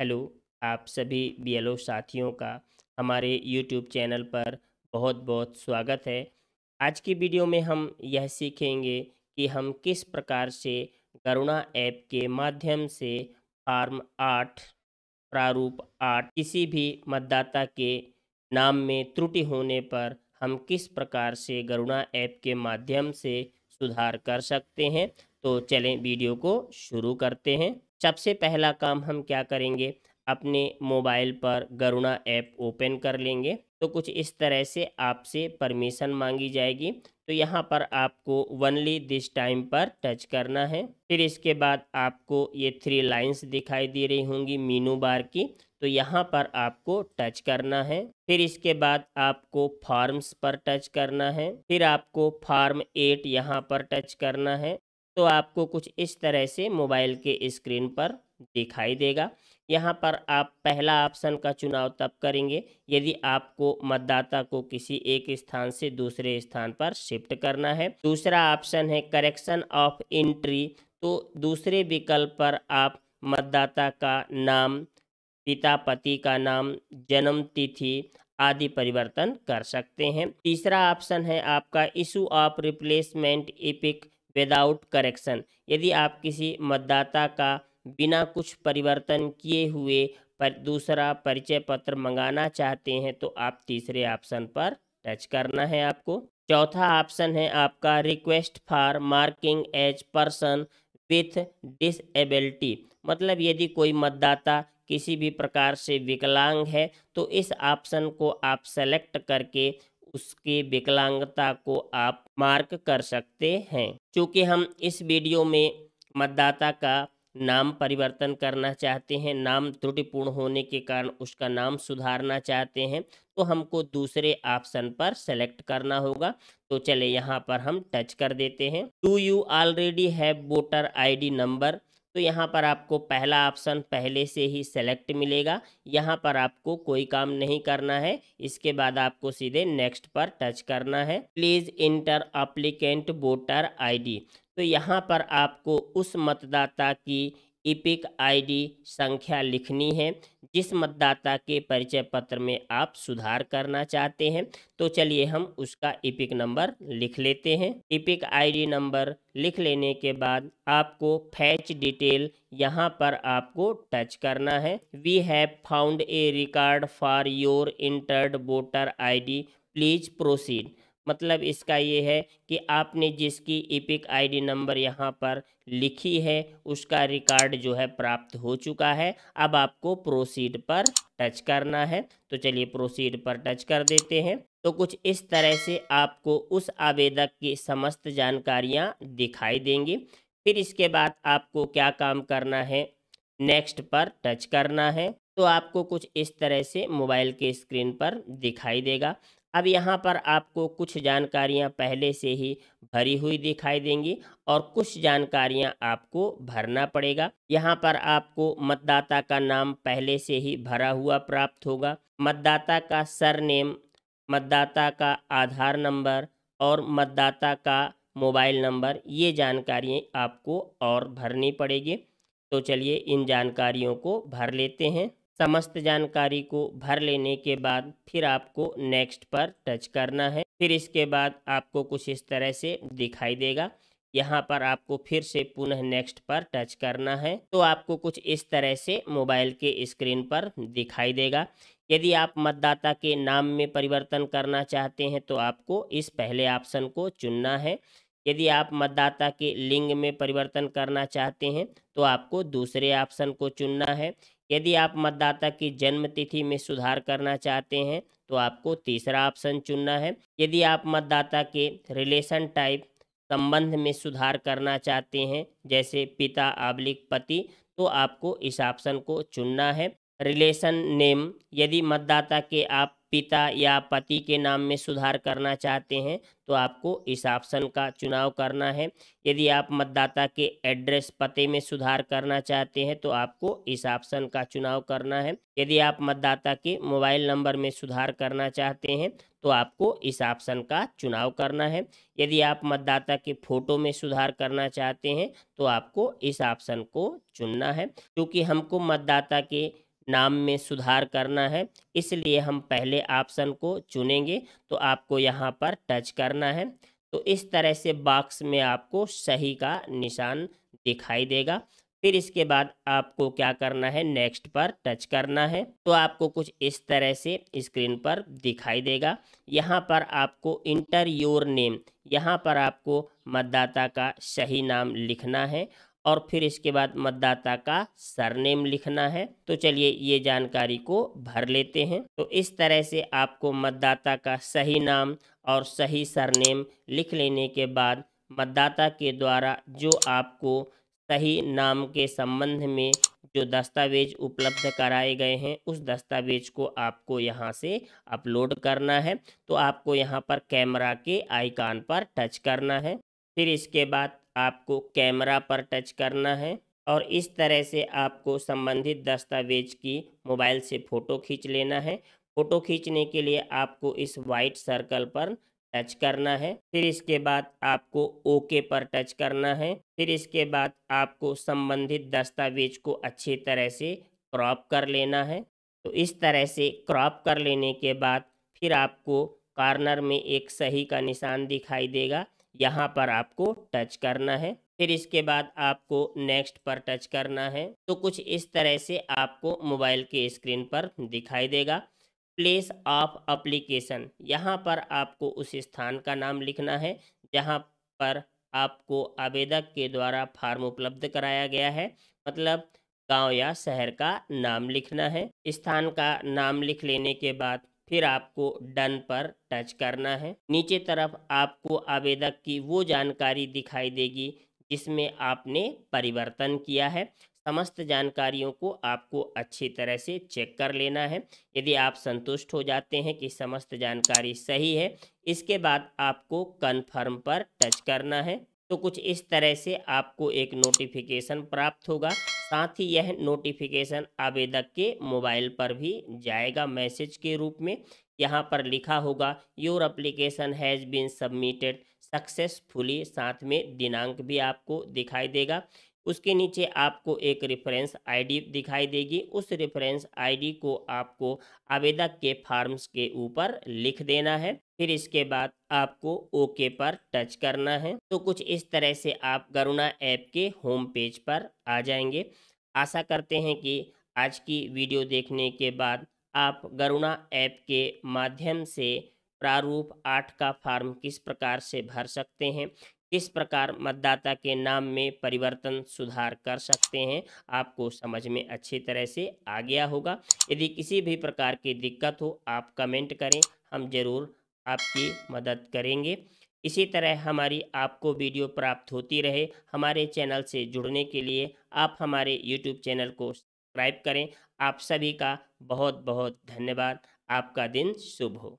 hello आप सभी BLO साथियों का हमारे यूट्यूब चैनल पर बहुत बहुत स्वागत है आज की वीडियो में हम यह सीखेंगे कि हम किस प्रकार से करुणा ऐप के माध्यम से फार्म आठ प्रारूप आठ किसी भी मतदाता के नाम में त्रुटि होने पर हम किस प्रकार से करुणा ऐप के माध्यम से सुधार कर सकते हैं तो चलें वीडियो को शुरू करते हैं सबसे पहला काम हम क्या करेंगे अपने मोबाइल पर गरुणा ऐप ओपन कर लेंगे तो कुछ इस तरह से आपसे परमिशन मांगी जाएगी तो यहाँ पर आपको वनली दिस टाइम पर टच करना है फिर इसके बाद आपको ये थ्री लाइंस दिखाई दे रही होंगी मीनू बार की तो यहाँ पर आपको टच करना है फिर इसके बाद आपको फॉर्म्स पर टच करना है फिर आपको फार्म एट यहाँ पर टच करना है तो आपको कुछ इस तरह से मोबाइल के स्क्रीन पर दिखाई देगा यहाँ पर आप पहला ऑप्शन का चुनाव तब करेंगे यदि आपको मतदाता को किसी एक स्थान से दूसरे स्थान पर शिफ्ट करना है दूसरा ऑप्शन है करेक्शन ऑफ एंट्री तो दूसरे विकल्प पर आप मतदाता का नाम पिता पति का नाम जन्म तिथि आदि परिवर्तन कर सकते हैं तीसरा ऑप्शन है आपका issue of replacement EPIC without correction यदि आप किसी मतदाता का बिना कुछ परिवर्तन किए हुए पर दूसरा परिचय पत्र मंगाना चाहते हैं तो आप तीसरे ऑप्शन पर टच करना है आपको चौथा ऑप्शन है आपका request for marking as person with disability मतलब यदि कोई मतदाता किसी भी प्रकार से विकलांग है तो इस ऑप्शन को आप सेलेक्ट करके उसके विकलांगता को आप मार्क कर सकते हैं चूँकि हम इस वीडियो में मतदाता का नाम परिवर्तन करना चाहते हैं नाम त्रुटिपूर्ण होने के कारण उसका नाम सुधारना चाहते हैं तो हमको दूसरे ऑप्शन पर सेलेक्ट करना होगा तो चले यहाँ पर हम टच कर देते हैं do you already have voter I D number तो यहाँ पर आपको पहला ऑप्शन पहले से ही सेलेक्ट मिलेगा यहाँ पर आपको कोई काम नहीं करना है इसके बाद आपको सीधे नेक्स्ट पर टच करना है please enter applicant voter ID तो यहाँ पर आपको उस मतदाता की ईपिक आईडी संख्या लिखनी है जिस मतदाता के परिचय पत्र में आप सुधार करना चाहते हैं तो चलिए हम उसका ईपिक नंबर लिख लेते हैं ईपिक आईडी नंबर लिख लेने के बाद आपको फैच डिटेल यहाँ पर आपको टच करना है we have found a record for your entered voter ID please proceed मतलब इसका ये है कि आपने जिसकी इपिक आईडी नंबर यहाँ पर लिखी है उसका रिकॉर्ड जो है प्राप्त हो चुका है अब आपको प्रोसीड पर टच करना है तो चलिए प्रोसीड पर टच कर देते हैं तो कुछ इस तरह से आपको उस आवेदक की समस्त जानकारियाँ दिखाई देंगी फिर इसके बाद आपको क्या काम करना है नेक्स्ट पर टच करना है तो आपको कुछ इस तरह से मोबाइल के स्क्रीन पर दिखाई देगा अब यहाँ पर आपको कुछ जानकारियाँ पहले से ही भरी हुई दिखाई देंगी और कुछ जानकारियाँ आपको भरना पड़ेगा यहाँ पर आपको मतदाता का नाम पहले से ही भरा हुआ प्राप्त होगा मतदाता का सरनेम मतदाता का आधार नंबर और मतदाता का मोबाइल नंबर ये जानकारियाँ आपको और भरनी पड़ेगी तो चलिए इन जानकारियों को भर लेते हैं समस्त जानकारी को भर लेने के बाद फिर आपको नेक्स्ट पर टच करना है फिर इसके बाद आपको कुछ इस तरह से दिखाई देगा यहाँ पर आपको फिर से पुनः नेक्स्ट पर टच करना है तो आपको कुछ इस तरह से मोबाइल के स्क्रीन पर दिखाई देगा यदि आप मतदाता के नाम में परिवर्तन करना चाहते हैं तो आपको इस पहले ऑप्शन को चुनना है यदि आप मतदाता के लिंग में परिवर्तन करना चाहते हैं तो आपको दूसरे ऑप्शन को चुनना है यदि आप मतदाता की जन्म तिथि में सुधार करना चाहते हैं तो आपको तीसरा ऑप्शन चुनना है यदि आप मतदाता के रिलेशन टाइप संबंध में सुधार करना चाहते हैं जैसे पिता आबलिक पति तो आपको इस ऑप्शन को चुनना है रिलेशन नेम यदि मतदाता के आप पिता या पति के नाम में सुधार करना चाहते हैं तो आपको इस ऑप्शन का चुनाव करना है यदि आप मतदाता के एड्रेस पते में सुधार करना चाहते हैं तो आपको इस ऑप्शन का चुनाव करना है यदि आप मतदाता के मोबाइल नंबर में सुधार करना चाहते हैं तो आपको इस ऑप्शन का चुनाव करना है यदि आप मतदाता के फोटो में सुधार करना चाहते हैं तो आपको इस ऑप्शन को चुनना है क्योंकि हमको मतदाता के नाम में सुधार करना है इसलिए हम पहले ऑप्शन को चुनेंगे तो आपको यहाँ पर टच करना है तो इस तरह से बॉक्स में आपको सही का निशान दिखाई देगा फिर इसके बाद आपको क्या करना है नेक्स्ट पर टच करना है तो आपको कुछ इस तरह से स्क्रीन पर दिखाई देगा यहाँ पर आपको इंटर योर नेम यहाँ पर आपको मतदाता का सही नाम लिखना है और फिर इसके बाद मतदाता का सरनेम लिखना है तो चलिए ये जानकारी को भर लेते हैं तो इस तरह से आपको मतदाता का सही नाम और सही सरनेम लिख लेने के बाद मतदाता के द्वारा जो आपको सही नाम के संबंध में जो दस्तावेज उपलब्ध कराए गए हैं उस दस्तावेज को आपको यहाँ से अपलोड करना है तो आपको यहाँ पर कैमरा के आइकान पर टच करना है फिर इसके बाद आपको कैमरा पर टच करना है और इस तरह से आपको संबंधित दस्तावेज की मोबाइल से फ़ोटो खींच लेना है फ़ोटो खींचने के लिए आपको इस वाइट सर्कल पर टच करना है फिर इसके बाद आपको ओके पर टच करना है फिर इसके बाद आपको संबंधित दस्तावेज को अच्छी तरह से क्रॉप कर लेना है तो इस तरह से क्रॉप कर लेने के बाद फिर आपको कॉर्नर में एक सही का निशान दिखाई देगा यहाँ पर आपको टच करना है फिर इसके बाद आपको नेक्स्ट पर टच करना है तो कुछ इस तरह से आपको मोबाइल के स्क्रीन पर दिखाई देगा प्लेस ऑफ अप्लीकेशन यहाँ पर आपको उस स्थान का नाम लिखना है जहाँ पर आपको आवेदक के द्वारा फार्म उपलब्ध कराया गया है मतलब गांव या शहर का नाम लिखना है स्थान का नाम लिख लेने के बाद फिर आपको डन पर टच करना है नीचे तरफ आपको आवेदक की वो जानकारी दिखाई देगी जिसमें आपने परिवर्तन किया है समस्त जानकारियों को आपको अच्छी तरह से चेक कर लेना है यदि आप संतुष्ट हो जाते हैं कि समस्त जानकारी सही है इसके बाद आपको कन्फर्म पर टच करना है तो कुछ इस तरह से आपको एक नोटिफिकेशन प्राप्त होगा साथ ही यह नोटिफिकेशन आवेदक के मोबाइल पर भी जाएगा मैसेज के रूप में यहाँ पर लिखा होगा your application has been submitted successfully साथ में दिनांक भी आपको दिखाई देगा उसके नीचे आपको एक रेफरेंस आईडी दिखाई देगी उस रेफरेंस आईडी को आपको आवेदक के फॉर्म्स के ऊपर लिख देना है फिर इसके बाद आपको ओके पर टच करना है तो कुछ इस तरह से आप गरुणा ऐप के होम पेज पर आ जाएंगे आशा करते हैं कि आज की वीडियो देखने के बाद आप गरुणा ऐप के माध्यम से प्रारूप आठ का फार्म किस प्रकार से भर सकते हैं किस प्रकार मतदाता के नाम में परिवर्तन सुधार कर सकते हैं आपको समझ में अच्छी तरह से आ गया होगा यदि किसी भी प्रकार की दिक्कत हो आप कमेंट करें हम ज़रूर आपकी मदद करेंगे इसी तरह हमारी आपको वीडियो प्राप्त होती रहे हमारे चैनल से जुड़ने के लिए आप हमारे यूट्यूब चैनल को सब्सक्राइब करें आप सभी का बहुत बहुत धन्यवाद आपका दिन शुभ हो